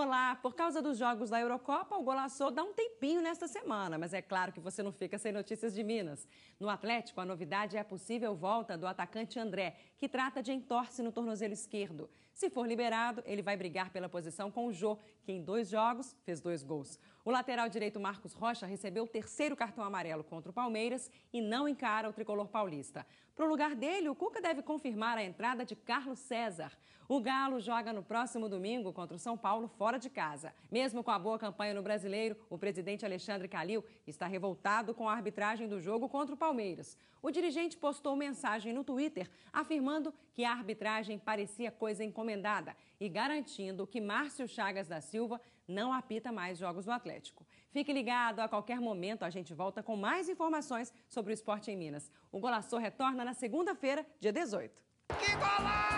Olá, por causa dos jogos da Eurocopa, o golaço dá um tempinho nesta semana, mas é claro que você não fica sem notícias de Minas. No Atlético, a novidade é a possível volta do atacante André, que trata de entorse no tornozelo esquerdo. Se for liberado, ele vai brigar pela posição com o Jô, que em dois jogos fez dois gols. O lateral direito Marcos Rocha recebeu o terceiro cartão amarelo contra o Palmeiras e não encara o tricolor paulista. Para o lugar dele, o Cuca deve confirmar a entrada de Carlos César. O Galo joga no próximo domingo contra o São Paulo fora de casa. Mesmo com a boa campanha no brasileiro, o presidente Alexandre Calil está revoltado com a arbitragem do jogo contra o Palmeiras. O dirigente postou mensagem no Twitter afirmando que a arbitragem parecia coisa encomendada e garantindo que Márcio Chagas da Silva não apita mais jogos do Atlético. Fique ligado, a qualquer momento a gente volta com mais informações sobre o esporte em Minas. O golaço retorna na segunda-feira, dia 18. Que golaço!